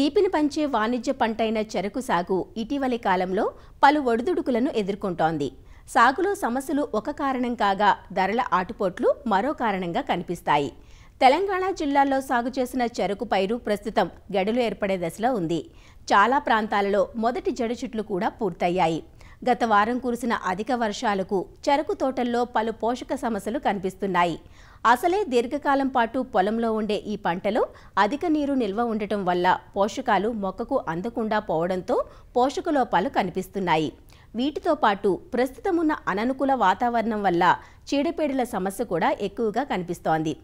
తీపిని పంచే వాణిజ్య పంటైన చెరకు సాగు ఇటీవలి కాలంలో పలు ఒడిదుడుకులను ఎదుర్కొంటోంది సాగులో సమస్యలు ఒక కారణం కాగా ధరల ఆటుపోట్లు మరో కారణంగా కనిపిస్తాయి తెలంగాణ జిల్లాల్లో సాగు చేసిన చెరకు పైరు ప్రస్తుతం గడులు ఏర్పడే దశలో ఉంది చాలా ప్రాంతాలలో మొదటి జడ చెట్లు కూడా పూర్తయ్యాయి గత వారం కురిసిన అధిక వర్షాలకు చెరకు తోటల్లో పలు పోషక సమస్యలు కనిపిస్తున్నాయి అసలే దీర్ఘకాలం పాటు పొలంలో ఉండే ఈ పంటలో అధిక నీరు నిల్వ ఉండటం వల్ల పోషకాలు మొక్కకు అందకుండా పోవడంతో పోషక లోపాలు కనిపిస్తున్నాయి వీటితో పాటు ప్రస్తుతమున్న అననుకూల వాతావరణం వల్ల చీడపీడల సమస్య కూడా ఎక్కువగా కనిపిస్తోంది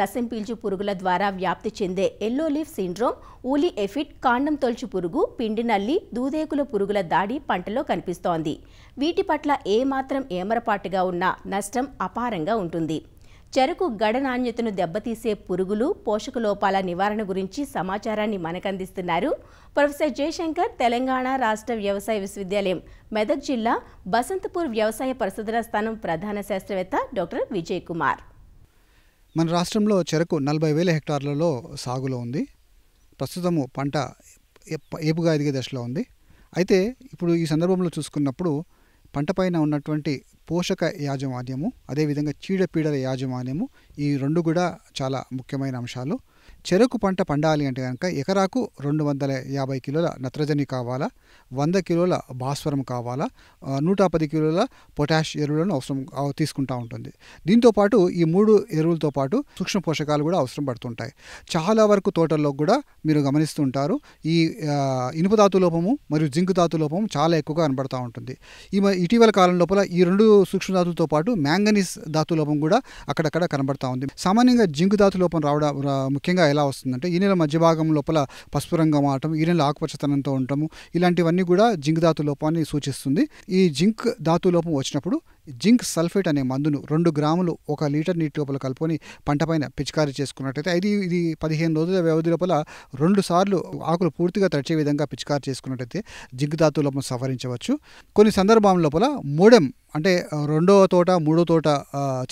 రసం పీల్చు పురుగుల ద్వారా వ్యాప్తి చెందే yellow leaf syndrome woolly aphid కాండం తొలచు పురుగు పిండి నల్లి దూదేకుల పురుగుల దాడి పంటలో కనిపిస్తోంది వీటి పట్ల ఏమాత్రం ఏమరపాటుగా ఉన్నా నష్టం అపారంగా ఉంటుంది చెరుకు గడ నాణ్యతను దెబ్బతీసే పురుగులు పోషక లోపాల నివారణ గురించి సమాచారాన్ని మనకందిస్తున్నారు ప్రొఫెసర్ జయశంకర్ తెలంగాణ రాష్ట్ర వ్యవసాయ విశ్వవిద్యాలయం మెదక్ జిల్లా బసంతపూర్ వ్యవసాయ పరిశోధన స్థానం ప్రధాన శాస్త్రవేత్త డాక్టర్ విజయ్ కుమార్ మన రాష్ట్రంలో చెరకు నలభై వేల హెక్టార్లలో సాగులో ఉంది ప్రస్తుతము పంట ఏపుగా ఎదిగే దశలో ఉంది అయితే ఇప్పుడు ఈ సందర్భంలో చూసుకున్నప్పుడు పంటపైన ఉన్నటువంటి పోషక యాజమాన్యము అదేవిధంగా చీడపీడల యాజమాన్యము ఈ రెండు కూడా చాలా ముఖ్యమైన అంశాలు చెరుకు పంట పండాలి అంటే కనుక ఎకరాకు రెండు వందల యాభై కిలోల నత్రజని కావాలా వంద కిలోల భాస్వరం కావాలా నూట పది కిలోల పొటాష్ ఎరువులను అవసరం తీసుకుంటూ ఉంటుంది దీంతోపాటు ఈ మూడు ఎరువులతో పాటు సూక్ష్మ పోషకాలు కూడా అవసరం పడుతుంటాయి చాలా వరకు తోటల్లో కూడా మీరు గమనిస్తుంటారు ఈ ఇనుప ధాతు లోపము మరియు జింకు ధాతు లోపము చాలా ఎక్కువగా కనబడుతూ ఉంటుంది ఈ ఇటీవల కాలం లోపల ఈ రెండు సూక్ష్మధాతులతో పాటు మ్యాంగనీస్ ధాతు లోపం కూడా అక్కడక్కడ కనబడతా ఉంది సామాన్యంగా జింకు ధాతు లోపం రావడం ముఖ్యంగా ఎలా వస్తుందంటే ఈ నెల మధ్య భాగం లోపల పసుపు రంగు మారటం ఈ నెల ఆకుపచ్చతనంతో ఉండటము ఇలాంటివన్నీ కూడా జింక్ ధాతు లోపాన్ని సూచిస్తుంది ఈ జింక్ ధాతు లోపం వచ్చినప్పుడు జింక్ సల్ఫేట్ అనే మందును రెండు గ్రాములు ఒక లీటర్ నీటి లోపల కలుపుకొని పంటపైన పిచికారీ చేసుకున్నట్టయితే ఇది ఇది పదిహేను రోజుల వ్యవధి లోపల రెండు సార్లు ఆకులు పూర్తిగా తడిచే విధంగా పిచికారీ చేసుకున్నట్టయితే జింక్ ధాతు లోపం సవరించవచ్చు కొన్ని సందర్భాల లోపల మోడెం అంటే రెండవ తోట మూడో తోట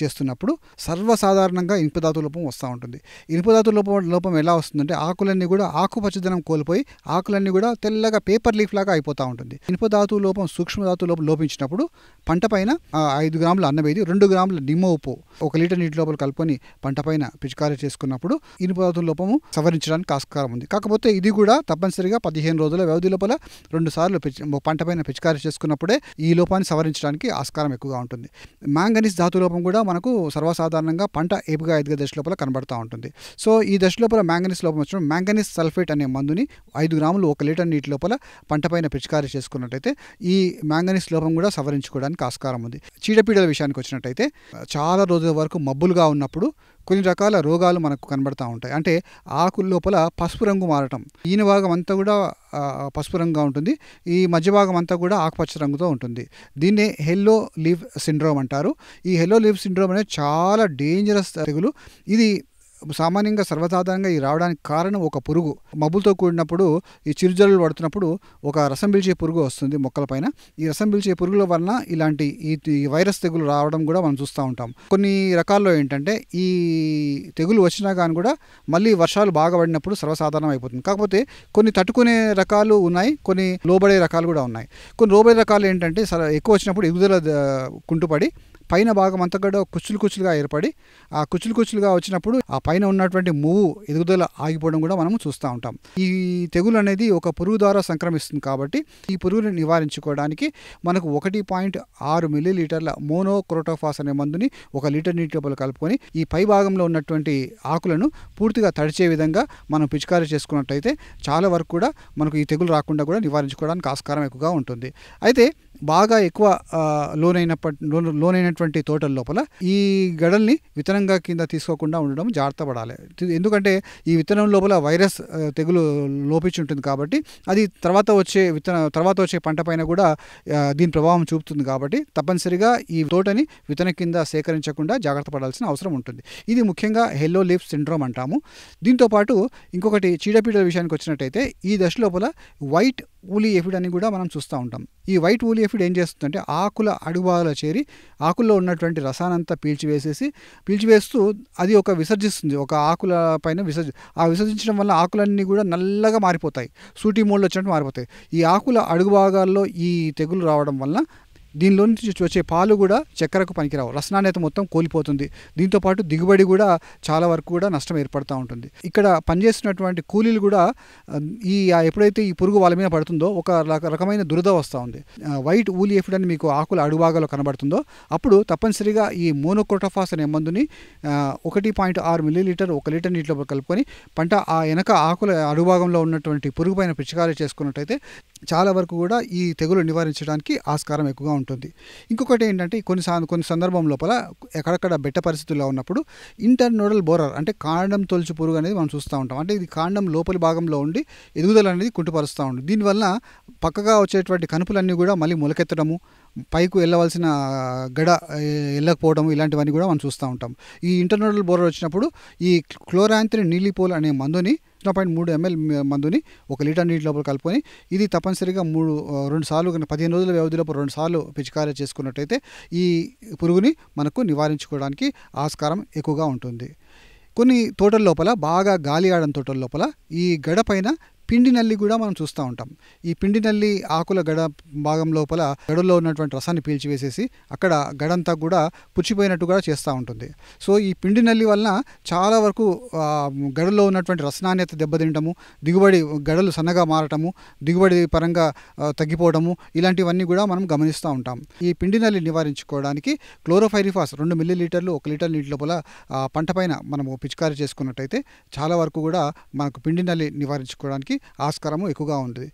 చేస్తున్నప్పుడు సర్వసాధారణంగా ఇనుపధాతు లోపం వస్తూ ఉంటుంది ఇనుపధాతు లోపం లోపం ఎలా వస్తుందంటే ఆకులన్నీ కూడా ఆకుపచ్చదనం కోల్పోయి ఆకులన్నీ కూడా తెల్లగా పేపర్ లీఫ్ లాగా అయిపోతూ ఉంటుంది ఇనుపధాతు లోపం సూక్ష్మధాతు లోపం లోపించినప్పుడు పంట పైన ఐదు గ్రాముల అన్నం వేది రెండు గ్రాముల నిమ్మ ఉప్పు ఒక లీటర్ నీటి లోపల కలుపుకొని పంట పైన పిచికారీ చేసుకున్నప్పుడు ఇనుపధాతు లోపము సవరించడానికి ఆస్కారం ఉంది కాకపోతే ఇది కూడా తప్పనిసరిగా పదిహేను రోజుల వ్యవధి లోపల రెండు సార్లు పంట పైన పిచికారీ చేసుకున్నప్పుడే ఈ లోపాన్ని సవరించడానికి ఆస్కారం ఆస్కారం ఎక్కువగా ఉంటుంది మ్యాంగనీస్ ధాతు లోపం కూడా మనకు సర్వసాధారణంగా పంట ఏపుగా ఎదిగే దశ లోపల కనబడుతూ ఉంటుంది సో ఈ దశ లోపల మ్యాంగనీస్ లోపం వచ్చిన మ్యాంగనీస్ సల్ఫేట్ అనే మందుని ఐదు గ్రాములు ఒక లీటర్ నీటి లోపల పంటపైన పిచికారి చేసుకున్నట్టయితే ఈ మ్యాంగనీస్ లోపం కూడా సవరించుకోవడానికి ఆస్కారం ఉంది చీడపీడల విషయానికి వచ్చినట్టయితే చాలా రోజుల వరకు మబ్బులుగా ఉన్నప్పుడు కొన్ని రకాల రోగాలు మనకు కనబడతా ఉంటాయి అంటే ఆకుల లోపల పసుపు రంగు మారటం ఈయన భాగం అంతా కూడా పసుపు రంగుగా ఉంటుంది ఈ మధ్య భాగం అంతా కూడా ఆకుపచ్చ రంగుతో ఉంటుంది దీన్నే హెల్లో లీవ్ సిండ్రోమ్ అంటారు ఈ హెల్లో లీవ్ సిండ్రోమ్ అనేది చాలా డేంజరస్ తెగులు ఇది సామాన్యంగా సర్వసాధారణంగా ఈ రావడానికి కారణం ఒక పురుగు మబ్బులతో కూడినప్పుడు ఈ చిరుజల్లు పడుతున్నప్పుడు ఒక రసం పిలిచే పురుగు వస్తుంది మొక్కలపైన ఈ రసం పిలిచే పురుగుల వలన ఇలాంటి ఈ వైరస్ తెగులు రావడం కూడా మనం చూస్తూ ఉంటాం కొన్ని రకాల్లో ఏంటంటే ఈ తెగులు వచ్చినా కానీ కూడా మళ్ళీ వర్షాలు బాగా పడినప్పుడు సర్వసాధారణం అయిపోతుంది కాకపోతే కొన్ని తట్టుకునే రకాలు ఉన్నాయి కొన్ని లోబడే రకాలు కూడా ఉన్నాయి కొన్ని లోబడే రకాలు ఏంటంటే ఎక్కువ వచ్చినప్పుడు ఎగుదల కుంటుపడి పైన భాగం అంతా కూడా కుచ్చులు కుచ్చులుగా ఏర్పడి ఆ కుచ్చులు కుచ్చులుగా వచ్చినప్పుడు ఆ పైన ఉన్నటువంటి మువ్వు ఎదుగుదల ఆగిపోవడం కూడా మనం చూస్తూ ఉంటాం ఈ తెగులు అనేది ఒక పురుగు ద్వారా సంక్రమిస్తుంది కాబట్టి ఈ పురుగుని నివారించుకోవడానికి మనకు ఒకటి పాయింట్ ఆరు మిల్లీలీటర్ల మోనోక్రోటోఫాస్ అనే మందుని ఒక లీటర్ నీటి లోపల కలుపుకొని ఈ పై భాగంలో ఉన్నటువంటి ఆకులను పూర్తిగా తడిచే విధంగా మనం పిచికారీ చేసుకున్నట్టయితే చాలా వరకు కూడా మనకు ఈ తెగులు రాకుండా కూడా నివారించుకోవడానికి ఆస్కారం ఎక్కువగా ఉంటుంది అయితే బాగా ఎక్కువ లోనైనప్పటి లోన్ లోనైనటువంటి ఉన్నటువంటి తోటల లోపల ఈ గడల్ని విత్తనంగా కింద తీసుకోకుండా ఉండడం జాగ్రత్త పడాలి ఎందుకంటే ఈ విత్తనం లోపల వైరస్ తెగులు లోపించి ఉంటుంది కాబట్టి అది తర్వాత వచ్చే విత్తన తర్వాత వచ్చే పంట పైన కూడా దీని ప్రభావం చూపుతుంది కాబట్టి తప్పనిసరిగా ఈ తోటని విత్తన కింద సేకరించకుండా జాగ్రత్త పడాల్సిన అవసరం ఉంటుంది ఇది ముఖ్యంగా హెల్లో లీఫ్ సిండ్రోమ్ అంటాము దీంతోపాటు ఇంకొకటి చీడపీడల విషయానికి వచ్చినట్టయితే ఈ దశ లోపల వైట్ ఊలి ఎఫిడ్ అని కూడా మనం చూస్తూ ఉంటాం ఈ వైట్ ఊలి ఎఫిడ్ ఏం చేస్తుందంటే ఆకుల అడుగుభాగాల చేరి ఆకుల నీళ్ళలో ఉన్నటువంటి రసానంతా పీల్చివేసేసి పీల్చివేస్తూ అది ఒక విసర్జిస్తుంది ఒక ఆకుల పైన విసర్జి ఆ విసర్జించడం వల్ల ఆకులన్నీ కూడా నల్లగా మారిపోతాయి సూటి మోడ్లు వచ్చినట్టు మారిపోతాయి ఈ ఆకుల అడుగు భాగాల్లో ఈ తెగులు రావడం వల్ల దీనిలో నుంచి వచ్చే పాలు కూడా చక్కెరకు పనికిరావు రసనాణ్యత మొత్తం కోల్పోతుంది దీంతోపాటు దిగుబడి కూడా చాలా వరకు కూడా నష్టం ఏర్పడుతూ ఉంటుంది ఇక్కడ పనిచేస్తున్నటువంటి కూలీలు కూడా ఈ ఎప్పుడైతే ఈ పురుగు వాళ్ళ మీద పడుతుందో ఒక రకమైన దురద వస్తూ ఉంది వైట్ ఊలి ఎఫిడ్ అని మీకు ఆకుల అడుభాగాలో కనబడుతుందో అప్పుడు తప్పనిసరిగా ఈ మోనోక్రోటోఫాస్ అనే మందుని ఒకటి పాయింట్ ఆరు మిల్లీలీటర్ ఒక లీటర్ నీటిలో కలుపుకొని పంట ఆ వెనక ఆకుల అడుభాగంలో ఉన్నటువంటి పురుగు పైన పిచికారీ చేసుకున్నట్టయితే చాలా వరకు కూడా ఈ తెగులు నివారించడానికి ఆస్కారం ఎక్కువగా ఉంటుంది ఇంకొకటి ఏంటంటే కొన్ని కొన్ని సందర్భం లోపల ఎక్కడక్కడ బెట్ట పరిస్థితుల్లో ఉన్నప్పుడు ఇంటర్నోడల్ బోరర్ అంటే కాండం తొలచు పురుగు అనేది మనం చూస్తూ ఉంటాం అంటే ఇది కాండం లోపలి భాగంలో ఉండి ఎదుగుదల అనేది కుంటుపరుస్తూ ఉంటుంది దీనివల్ల పక్కగా వచ్చేటువంటి కనుపులన్నీ కూడా మళ్ళీ మొలకెత్తడము పైకు వెళ్ళవలసిన గడ వెళ్ళకపోవడం ఇలాంటివన్నీ కూడా మనం చూస్తూ ఉంటాం ఈ ఇంటర్నోడల్ బోరర్ వచ్చినప్పుడు ఈ క్లోరాంత్రిన్ నీలిపోల్ అనే మందుని జీరో పాయింట్ మూడు ఎంఎల్ మందుని ఒక లీటర్ నీటి లోపల కలుపుకొని ఇది తప్పనిసరిగా మూడు రెండు సార్లు పదిహేను రోజుల వ్యవధిలోపు రెండు సార్లు పిచికారీ చేసుకున్నట్టయితే ఈ పురుగుని మనకు నివారించుకోవడానికి ఆస్కారం ఎక్కువగా ఉంటుంది కొన్ని తోటల లోపల బాగా గాలి ఆడని తోటల లోపల ఈ గడపైన పిండి నల్లి కూడా మనం చూస్తూ ఉంటాం ఈ పిండి నల్లి ఆకుల గడ భాగం లోపల గడలో ఉన్నటువంటి రసాన్ని పీల్చివేసేసి అక్కడ గడంతా కూడా పుచ్చిపోయినట్టు కూడా చేస్తూ ఉంటుంది సో ఈ పిండి నల్లి వలన చాలా వరకు గడలో ఉన్నటువంటి రసనాణ్యత దెబ్బతింటము దిగుబడి గడలు సన్నగా మారటము దిగుబడి పరంగా తగ్గిపోవడము ఇలాంటివన్నీ కూడా మనం గమనిస్తూ ఉంటాం ఈ పిండి నల్లి నివారించుకోవడానికి క్లోరోఫైరిఫాస్ రెండు మిల్లీ లీటర్లు ఒక లీటర్ నీటి లోపల పంట పైన మనము పిచికారి చేసుకున్నట్టయితే చాలా వరకు కూడా మనకు పిండి నల్లి నివారించుకోవడానికి ఆస్కారము ఎక్కువగా ఉంటుంది